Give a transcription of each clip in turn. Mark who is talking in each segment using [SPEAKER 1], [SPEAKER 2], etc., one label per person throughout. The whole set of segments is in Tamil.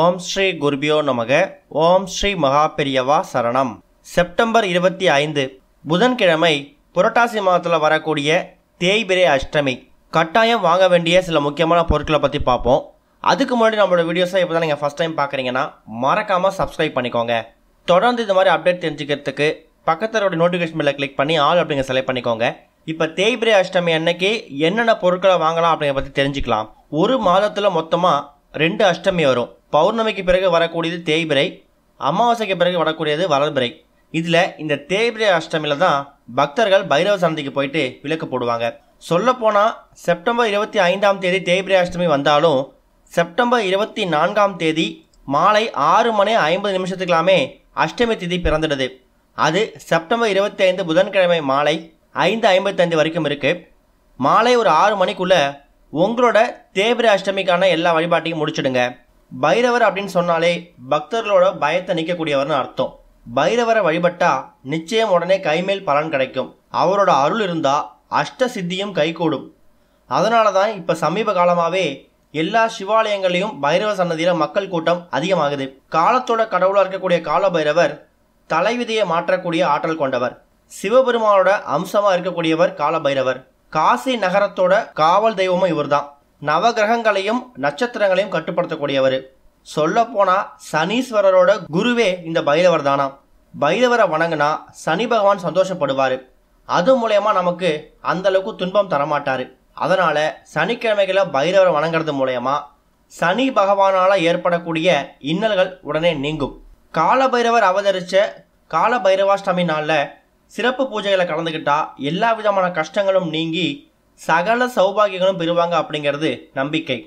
[SPEAKER 1] ஓம் ஸ்ரீ குருபியோ நமக ஓம் ஸ்ரீ மகாபெரியவா சரணம் செப்டம்பர் இருபத்தி ஐந்து புதன்கிழமை புரட்டாசி மாதத்தில் வரக்கூடிய தேய்பிரே அஷ்டமி கட்டாயம் வாங்க வேண்டிய சில முக்கியமான பொருட்களை பற்றி பார்ப்போம் அதுக்கு முன்னாடி நம்மளோட வீடியோஸை இப்போ தான் நீங்கள் ஃபஸ்ட் டைம் பார்க்குறீங்கன்னா மறக்காமல் சப்ஸ்கிரைப் பண்ணிக்கோங்க தொடர்ந்து இது மாதிரி அப்டேட் தெரிஞ்சுக்கிறதுக்கு பக்கத்தில் நோட்டிஃபிகேஷன் பில்லை கிளிக் பண்ணி ஆள் அப்படிங்க செலக்ட் பண்ணிக்கோங்க இப்போ தேய்பிரே அஷ்டமி அன்னைக்கு என்னென்ன பொருட்களை வாங்கலாம் அப்படிங்கிற பற்றி தெரிஞ்சுக்கலாம் ஒரு மாதத்தில் மொத்தமாக ரெண்டு அஷ்டமி வரும் பௌர்ணமிக்கு பிறகு வரக்கூடியது தேய்பிரை அமாவாசைக்கு பிறகு வரக்கூடியது வளர்பிரை இதில் இந்த தேய்பிரை அஷ்டமியில் தான் பக்தர்கள் பைரவ சந்திக்கு போயிட்டு விளக்கு போடுவாங்க சொல்லப்போனால் செப்டம்பர் இருபத்தி ஐந்தாம் தேதி தேய்பிரை அஷ்டமி வந்தாலும் செப்டம்பர் இருபத்தி நான்காம் தேதி மாலை ஆறு மணி ஐம்பது நிமிஷத்துக்கெல்லாமே அஷ்டமி திதி பிறந்துடுது அது செப்டம்பர் இருபத்தி ஐந்து புதன்கிழமை மாலை ஐந்து ஐம்பத்தைந்து வரைக்கும் இருக்குது மாலை ஒரு ஆறு மணிக்குள்ளே உங்களோட தேய்பிரை அஷ்டமிக்கான எல்லா வழிபாட்டையும் முடிச்சிடுங்க பைரவர் அப்படின்னு சொன்னாலே பக்தர்களோட பயத்தை நிற்கக்கூடியவர்னு அர்த்தம் பைரவரை வழிபட்டா நிச்சயம் உடனே கைமேல் பலன் கிடைக்கும் அவரோட அருள் இருந்தா அஷ்ட சித்தியும் கைகூடும் அதனால தான் இப்போ சமீப காலமாகவே எல்லா சிவாலயங்களையும் பைரவ சன்னதியில் மக்கள் கூட்டம் அதிகமாகுது காலத்தோட கடவுளாக இருக்கக்கூடிய கால பைரவர் தலைவிதியை மாற்றக்கூடிய ஆற்றல் கொண்டவர் சிவபெருமானோட அம்சமாக இருக்கக்கூடியவர் கால பைரவர் காசி நகரத்தோட காவல் தெய்வமும் இவர்தான் நவகிரகங்களையும் நட்சத்திரங்களையும் கட்டுப்படுத்தக்கூடியவர் சொல்லப்போனால் சனீஸ்வரரோட குருவே இந்த பைரவர் தானாம் பைரவரை வணங்கினா சனி பகவான் சந்தோஷப்படுவார் அது மூலயமா நமக்கு அந்தளவுக்கு துன்பம் தரமாட்டார் அதனால் சனிக்கிழமைகளை பைரவரை வணங்குறது மூலயமா சனி பகவானால் ஏற்படக்கூடிய இன்னல்கள் உடனே நீங்கும் கால பைரவர் அவதரித்த கால பைரவாஷ்டமி நாளில் சிறப்பு பூஜைகளை கலந்துக்கிட்டால் எல்லா விதமான கஷ்டங்களும் நீங்கி சகல சௌபாகியங்களும் பெறுவாங்க அப்படிங்கிறது நம்பிக்கை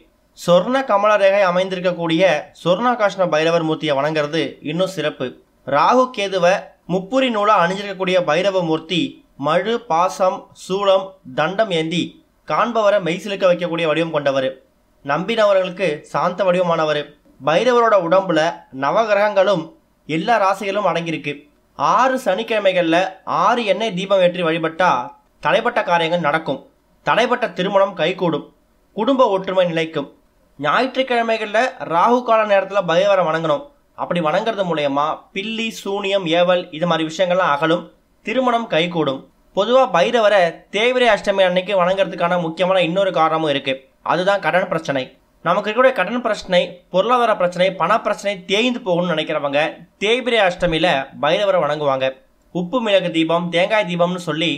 [SPEAKER 1] சொர்ண கமல ரேகை அமைந்திருக்கக்கூடிய சொர்ணாகாஷ்ண பைரவர் மூர்த்தியை வணங்குறது இன்னும் சிறப்பு ராகு கேதுவ முப்புரி நூலாக அணிஞ்சிருக்கக்கூடிய பைரவ மூர்த்தி மழு பாசம் சூளம் தண்டம் ஏந்தி காண்பவரை மெய்சிலுக்க வைக்கக்கூடிய வடிவம் கொண்டவர் நம்பினவர்களுக்கு சாந்த வடிவமானவர் பைரவரோட உடம்புல நவகிரகங்களும் எல்லா ராசிகளும் அடங்கியிருக்கு ஆறு சனிக்கிழமைகளில் ஆறு எண்ணெய் தீபம் ஏற்றி வழிபட்டால் தலைப்பட்ட காரியங்கள் நடக்கும் தடைப்பட்ட திருமணம் கைகூடும் குடும்ப ஒற்றுமை நிலைக்கும் ஞாயிற்றுக்கிழமைகளில் ராகு கால நேரத்தில் பகைவரை வணங்கணும் அப்படி வணங்குறது மூலயமா பில்லி சூனியம் ஏவல் இது மாதிரி விஷயங்கள்லாம் அகலும் திருமணம் கைகூடும் பொதுவாக பைரவரை தேவிரை அஷ்டமி அன்னைக்கு வணங்குறதுக்கான முக்கியமான இன்னொரு காரணமும் இருக்குது அதுதான் கடன் பிரச்சனை நமக்கு இருக்கக்கூடிய கடன் பிரச்சனை பொருளாதார பிரச்சனை பணப்பிரச்சனை தேய்ந்து போகணும்னு நினைக்கிறவங்க தேய்பிரை அஷ்டமியில் பைரவரை வணங்குவாங்க உப்பு மிளகு தீபம் தேங்காய் தீபம்னு சொல்லி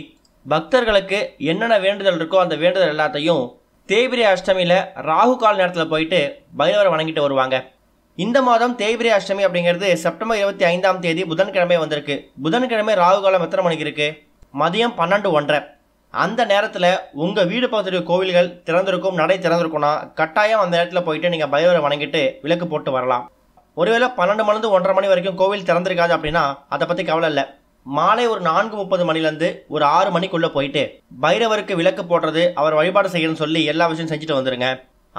[SPEAKER 1] பக்தர்களுக்கு என்னென்ன வேண்டுதல் இருக்கோ அந்த வேண்டுதல் எல்லாத்தையும் தேய்பிரி அஷ்டமியில் ராகு கால நேரத்தில் போயிட்டு பைரவரை வணங்கிட்டு வருவாங்க இந்த மாதம் தேய்பிரி அஷ்டமி அப்படிங்கிறது செப்டம்பர் இருபத்தி ஐந்தாம் தேதி புதன்கிழமை வந்திருக்கு புதன்கிழமை ராகு காலம் எத்தனை மணிக்கு இருக்குது மதியம் பன்னெண்டு ஒன்றரை அந்த நேரத்தில் உங்கள் வீடு பார்த்துட்டு கோவில்கள் திறந்திருக்கும் நடை திறந்திருக்கும்னா கட்டாயம் அந்த நேரத்தில் போயிட்டு நீங்கள் பைரவரை வணங்கிட்டு விளக்கு போட்டு வரலாம் ஒருவேளை பன்னெண்டு மணிந்து ஒன்றரை மணி வரைக்கும் கோவில் திறந்திருக்காது அப்படின்னா அதை பற்றி கவலை இல்லை மாலை ஒரு நான்கு முப்பது மணிலேருந்து ஒரு ஆறு மணிக்குள்ளே போயிட்டு பைரவருக்கு விளக்கு போடுறது அவர் வழிபாடு செய்யணும்னு சொல்லி எல்லா விஷயம் செஞ்சுட்டு வந்துடுங்க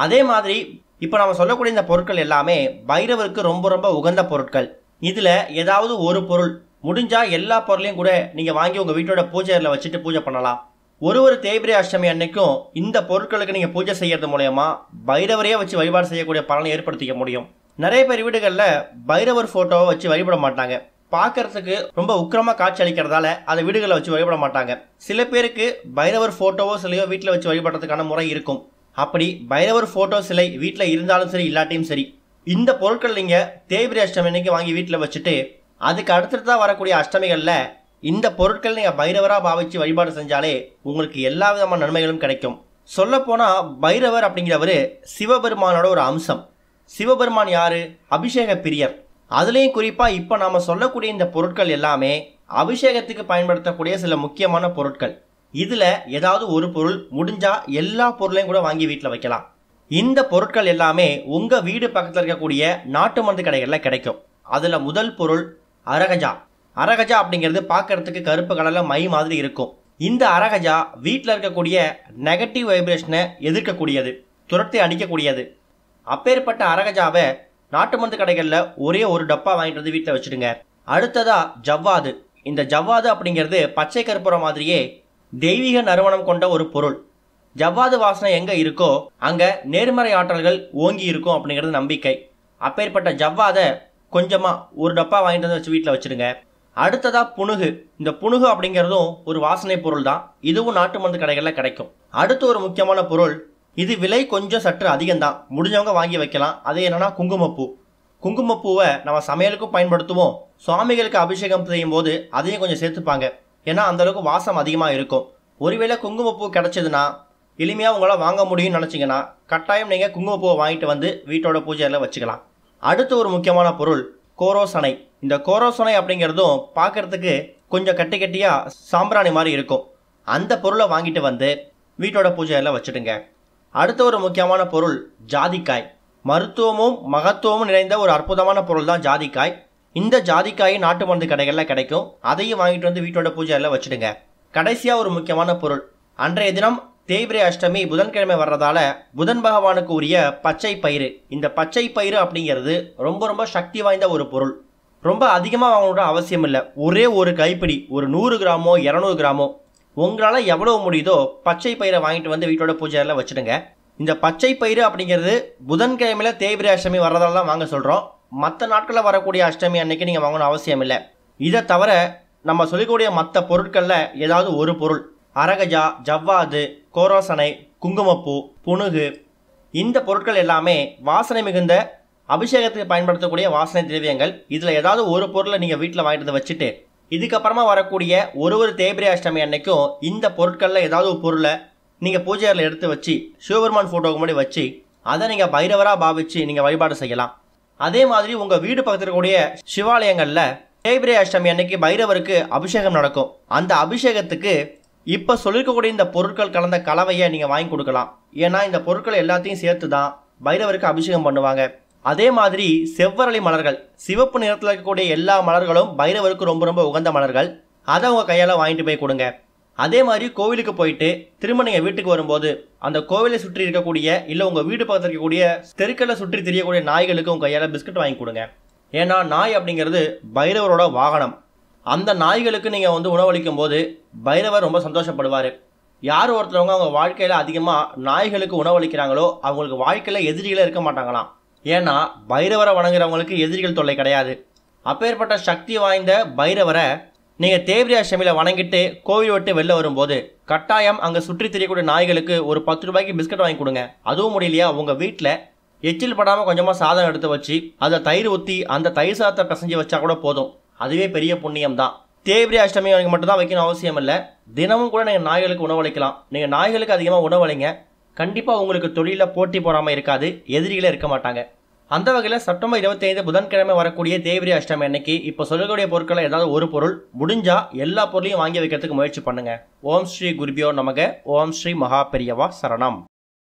[SPEAKER 1] அதே மாதிரி இப்போ நம்ம சொல்லக்கூடிய இந்த பொருட்கள் எல்லாமே பைரவருக்கு ரொம்ப ரொம்ப உகந்த பொருட்கள் இதில் ஏதாவது ஒரு பொருள் முடிஞ்சால் எல்லா பொருளையும் கூட நீங்கள் வாங்கி உங்கள் வீட்டோட பூஜையில் வச்சுட்டு பூஜை பண்ணலாம் ஒரு ஒரு தேய்பிரி அஷ்டமி அன்னைக்கும் இந்த பொருட்களுக்கு நீங்கள் பூஜை செய்கிறது மூலயமா பைரவரையே வச்சு வழிபாடு செய்யக்கூடிய பலனை ஏற்படுத்திக்க முடியும் நிறைய பேர் வீடுகளில் பைரவர் ஃபோட்டோவை வச்சு வழிபட மாட்டாங்க பார்க்கறதுக்கு ரொம்ப உக்கிரமாக காட்சி அளிக்கிறதால அதை வீடுகளில் வச்சு வழிபட மாட்டாங்க சில பேருக்கு பைரவர் ஃபோட்டோவோ சிலையோ வீட்டில் வச்சு வழிபடுறதுக்கான முறை இருக்கும் அப்படி பைரவர் ஃபோட்டோ சிலை வீட்டில் இருந்தாலும் சரி இல்லாட்டியும் சரி இந்த பொருட்கள் நீங்கள் தேவிரி அஷ்டமி இன்னைக்கு வாங்கி வீட்டில் வச்சுட்டு அதுக்கு தான் வரக்கூடிய அஷ்டமிகளில் இந்த பொருட்கள் நீங்கள் பைரவராக பாவிச்சு வழிபாடு செஞ்சாலே உங்களுக்கு எல்லா விதமான நன்மைகளும் கிடைக்கும் சொல்லப்போனால் பைரவர் அப்படிங்கிறவர் சிவபெருமானோட ஒரு அம்சம் சிவபெருமான் யார் அபிஷேக பிரியர் அதுலேயும் குறிப்பாக இப்போ நாம் சொல்லக்கூடிய இந்த பொருட்கள் எல்லாமே அபிஷேகத்துக்கு பயன்படுத்தக்கூடிய சில முக்கியமான பொருட்கள் இதில் ஏதாவது ஒரு பொருள் முடிஞ்சால் எல்லா பொருளையும் கூட வாங்கி வீட்டில் வைக்கலாம் இந்த பொருட்கள் எல்லாமே உங்கள் வீடு பக்கத்தில் இருக்கக்கூடிய நாட்டு மருந்து கடைகளில் கிடைக்கும் அதில் முதல் பொருள் அரகஜா அரகஜா அப்படிங்கிறது பார்க்கறதுக்கு கருப்பு கலரில் மை மாதிரி இருக்கும் இந்த அரகஜா வீட்டில் இருக்கக்கூடிய நெகட்டிவ் வைப்ரேஷனை எதிர்க்கக்கூடியது துரத்தை அடிக்கக்கூடியது அப்பேற்பட்ட அரகஜாவை நாட்டு மருந்து கடைகளில் ஒரே ஒரு டப்பா வாங்கிட்டு வந்து வீட்டில் வச்சுடுங்க அடுத்ததா ஜவ்வாது இந்த ஜவ்வாது அப்படிங்கிறது பச்சை கற்பூரம் மாதிரியே தெய்வீக நறுமணம் கொண்ட ஒரு பொருள் ஜவ்வாது வாசனை எங்கே இருக்கோ அங்கே நேர்மறை ஆற்றல்கள் ஓங்கி இருக்கும் அப்படிங்கிறது நம்பிக்கை அப்பேற்பட்ட ஜவ்வாதை கொஞ்சமாக ஒரு டப்பா வாங்கிட்டு வந்து வச்சு வீட்டில் வச்சுருங்க அடுத்ததாக புணுகு இந்த புணுகு அப்படிங்கிறதும் ஒரு வாசனை பொருள் தான் இதுவும் நாட்டு மருந்து கடைகளில் கிடைக்கும் அடுத்து ஒரு முக்கியமான பொருள் இது விலை கொஞ்சம் சற்று அதிகம்தான் முடிஞ்சவங்க வாங்கி வைக்கலாம் அது என்னென்னா குங்குமப்பூ குங்குமப்பூவை நம்ம சமையலுக்கும் பயன்படுத்துவோம் சுவாமிகளுக்கு அபிஷேகம் செய்யும் போது அதையும் கொஞ்சம் சேர்த்துப்பாங்க ஏன்னா அந்தளவுக்கு வாசம் அதிகமாக இருக்கும் ஒருவேளை குங்குமப்பூ கிடச்சிதுன்னா எளிமையாக உங்களால் வாங்க முடியும்னு நினச்சிங்கன்னா கட்டாயம் நீங்கள் குங்குமப்பூவை வாங்கிட்டு வந்து வீட்டோட பூஜையில் வச்சுக்கலாம் அடுத்து ஒரு முக்கியமான பொருள் கோரோசனை இந்த கோரோசனை அப்படிங்கிறதும் பார்க்குறதுக்கு கொஞ்சம் கட்டி கட்டியாக சாம்பிராணி மாதிரி இருக்கும் அந்த பொருளை வாங்கிட்டு வந்து வீட்டோட பூஜையில் வச்சுடுங்க அடுத்த ஒரு முக்கியமான பொருள் ஜாதிக்காய் மருத்துவமும் மகத்துவமும் நிறைந்த ஒரு அற்புதமான பொருள் தான் ஜாதிக்காய் இந்த ஜாதிக்காய் நாட்டு மருந்து கடைகளில் கிடைக்கும் அதையும் வாங்கிட்டு வந்து வீட்டோட பூஜையில் வச்சுடுங்க கடைசியாக ஒரு முக்கியமான பொருள் அன்றைய தினம் தேய்பிரை அஷ்டமி புதன்கிழமை வர்றதால புதன் பகவானுக்கு உரிய பச்சை பயிறு இந்த பச்சை பயிறு அப்படிங்கிறது ரொம்ப ரொம்ப சக்தி வாய்ந்த ஒரு பொருள் ரொம்ப அதிகமாக வாங்கணுன்ற அவசியம் இல்லை ஒரே ஒரு கைப்பிடி ஒரு நூறு கிராமோ இரநூறு கிராமோ உங்களால் எவ்வளோ முடியுதோ பச்சை பயிரை வாங்கிட்டு வந்து வீட்டோட பூஜை எல்லாம் வச்சுடுங்க இந்த பச்சை பயிறு அப்படிங்கிறது புதன்கிழமையில் தேய்பிரி அஷ்டமி வர்றதால தான் வாங்க சொல்கிறோம் மற்ற நாட்களில் வரக்கூடிய அஷ்டமி அன்னைக்கு நீங்கள் வாங்கணும் அவசியம் இல்லை இதை தவிர நம்ம சொல்லக்கூடிய மற்ற பொருட்களில் ஏதாவது ஒரு பொருள் அரகஜா ஜவ்வாது கோரோசனை குங்குமப்பூ புணுகு இந்த பொருட்கள் எல்லாமே வாசனை மிகுந்த அபிஷேகத்துக்கு பயன்படுத்தக்கூடிய வாசனை திரவியங்கள் இதில் ஏதாவது ஒரு பொருளை நீங்கள் வீட்டில் வாங்கிட்டு வச்சுட்டு இதுக்கப்புறமா வரக்கூடிய ஒரு ஒரு தேய்பிரி அஷ்டமி அன்னைக்கும் இந்த பொருட்களில் ஏதாவது ஒரு பொருளை நீங்கள் பூஜை எடுத்து வச்சு சிவபெருமான் ஃபோட்டோக்கு முன்னாடி வச்சு அதை நீங்கள் பைரவராக பாவிச்சு நீங்கள் வழிபாடு செய்யலாம் அதே மாதிரி உங்கள் வீடு பக்கத்தில் இருக்கக்கூடிய சிவாலயங்களில் தேய்பிரி அஷ்டமி அன்னைக்கு பைரவருக்கு அபிஷேகம் நடக்கும் அந்த அபிஷேகத்துக்கு இப்போ சொல்லியிருக்கக்கூடிய இந்த பொருட்கள் கலந்த கலவையை நீங்கள் வாங்கி கொடுக்கலாம் ஏன்னா இந்த பொருட்கள் எல்லாத்தையும் சேர்த்து தான் பைரவருக்கு அபிஷேகம் பண்ணுவாங்க அதே மாதிரி செவ்வரளி மலர்கள் சிவப்பு நிறத்தில் இருக்கக்கூடிய எல்லா மலர்களும் பைரவருக்கு ரொம்ப ரொம்ப உகந்த மலர்கள் அதை உங்கள் கையால் வாங்கிட்டு போய் கொடுங்க அதே மாதிரி கோவிலுக்கு போயிட்டு திரும்ப நீங்கள் வீட்டுக்கு வரும்போது அந்த கோவிலை சுற்றி இருக்கக்கூடிய இல்லை உங்கள் வீடு பக்கத்தில் இருக்கக்கூடிய தெருக்களை சுற்றி தெரியக்கூடிய நாய்களுக்கு உங்கள் கையால் பிஸ்கட் வாங்கி கொடுங்க ஏன்னா நாய் அப்படிங்கிறது பைரவரோட வாகனம் அந்த நாய்களுக்கு நீங்கள் வந்து உணவளிக்கும் போது பைரவர் ரொம்ப சந்தோஷப்படுவார் யார் ஒருத்தவங்க அவங்க வாழ்க்கையில் அதிகமாக நாய்களுக்கு உணவளிக்கிறாங்களோ அவங்களுக்கு வாழ்க்கையில் எதிரிகளே இருக்க மாட்டாங்களாம் ஏன்னா பைரவரை வணங்குறவங்களுக்கு எதிரிகள் தொல்லை கிடையாது அப்பேற்பட்ட சக்தி வாய்ந்த பைரவரை நீங்கள் தேவ்ரி அஷ்டமியில் வணங்கிட்டு கோவில் விட்டு வெளில வரும்போது கட்டாயம் அங்கே சுற்றி தெரியக்கூடிய நாய்களுக்கு ஒரு பத்து ரூபாய்க்கு பிஸ்கட் வாங்கி கொடுங்க அதுவும் முடியலையா உங்கள் வீட்டில் எச்சில் படாமல் கொஞ்சமாக சாதம் எடுத்து வச்சு அதை தயிர் ஊற்றி அந்த தயிர் சாதத்தை பிசைஞ்சு வச்சா கூட போதும் அதுவே பெரிய புண்ணியம் தான் தேவ்ரி அஷ்டமி மட்டும்தான் வைக்கணும் அவசியம் இல்லை தினமும் கூட நீங்கள் நாய்களுக்கு உணவளிக்கலாம் நீங்கள் நாய்களுக்கு அதிகமாக உணவளிங்க கண்டிப்பாக உங்களுக்கு தொழிலில் போட்டி போடாமல் இருக்காது எதிரிகளே இருக்க மாட்டாங்க அந்த வகையில் செப்டம்பர் இருபத்தைந்து புதன்கிழமை வரக்கூடிய தேவிரி அஷ்டமி அன்னைக்கு இப்போ சொல்லக்கூடிய பொருட்களை ஏதாவது ஒரு பொருள் முடிஞ்சால் எல்லா பொருளையும் வாங்கி வைக்கிறதுக்கு முயற்சி பண்ணுங்கள் ஓம் ஸ்ரீ குருபியோ நமக ஓம் ஸ்ரீ மகா பெரியவா சரணம்